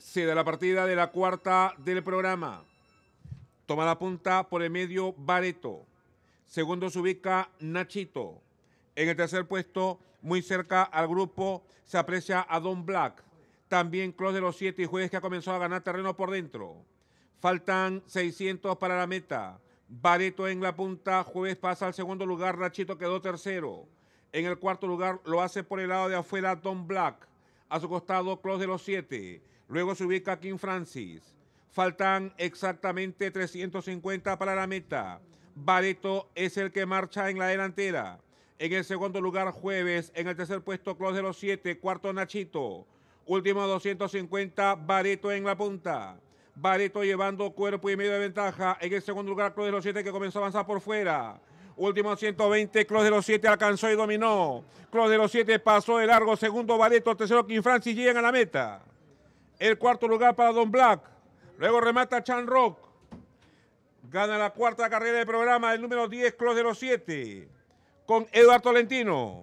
se da la partida de la cuarta del programa. Toma la punta por el medio Bareto. Segundo se ubica Nachito. En el tercer puesto, muy cerca al grupo, se aprecia a Don Black. También close de los Siete y Jueves que ha comenzado a ganar terreno por dentro. Faltan 600 para la meta. Bareto en la punta, Jueves pasa al segundo lugar, Nachito quedó tercero. En el cuarto lugar lo hace por el lado de afuera Don Black. A su costado, Clos de los Siete. Luego se ubica King Francis. Faltan exactamente 350 para la meta. Bareto es el que marcha en la delantera. En el segundo lugar, Jueves. En el tercer puesto, Clos de los Siete. Cuarto, Nachito. Último 250, Bareto en la punta. Bareto llevando cuerpo y medio de ventaja. En el segundo lugar, Clos de los Siete que comenzó a avanzar por fuera. Último 120, Clos de los Siete alcanzó y dominó. Clos de los Siete pasó de largo, segundo Vareto, tercero King Francis llegan a la meta. El cuarto lugar para Don Black. Luego remata Chan Rock. Gana la cuarta carrera del programa el número 10, Clos de los Siete, con Eduardo Tolentino.